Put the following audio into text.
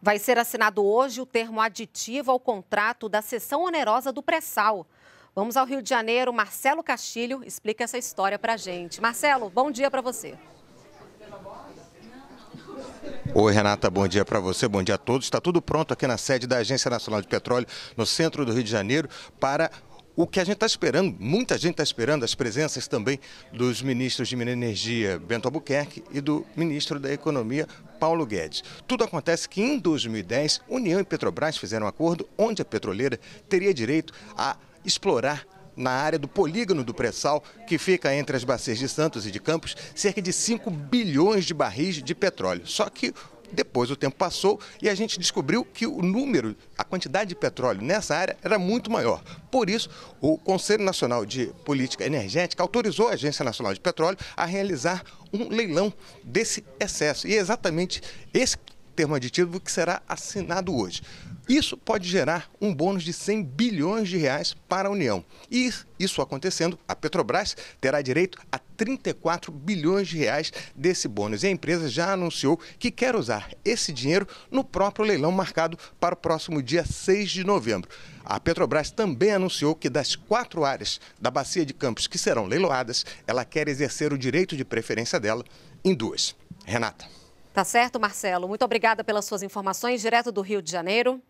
Vai ser assinado hoje o termo aditivo ao contrato da sessão onerosa do pré-sal. Vamos ao Rio de Janeiro. Marcelo Castilho explica essa história para a gente. Marcelo, bom dia para você. Oi, Renata, bom dia para você, bom dia a todos. Está tudo pronto aqui na sede da Agência Nacional de Petróleo, no centro do Rio de Janeiro, para o que a gente está esperando, muita gente está esperando, as presenças também dos ministros de Minas e Energia, Bento Albuquerque, e do ministro da Economia, Paulo Guedes. Tudo acontece que em 2010, União e Petrobras fizeram um acordo onde a petroleira teria direito a explorar na área do polígono do pré-sal, que fica entre as bacias de Santos e de Campos, cerca de 5 bilhões de barris de petróleo. Só que depois o tempo passou e a gente descobriu que o número, a quantidade de petróleo nessa área era muito maior. Por isso, o Conselho Nacional de Política Energética autorizou a Agência Nacional de Petróleo a realizar um leilão desse excesso. E é exatamente esse termo aditivo que será assinado hoje. Isso pode gerar um bônus de 100 bilhões de reais para a União. E isso acontecendo, a Petrobras terá direito a 34 bilhões de reais desse bônus. E a empresa já anunciou que quer usar esse dinheiro no próprio leilão marcado para o próximo dia 6 de novembro. A Petrobras também anunciou que das quatro áreas da bacia de Campos que serão leiloadas, ela quer exercer o direito de preferência dela em duas. Renata. Tá certo, Marcelo. Muito obrigada pelas suas informações, direto do Rio de Janeiro.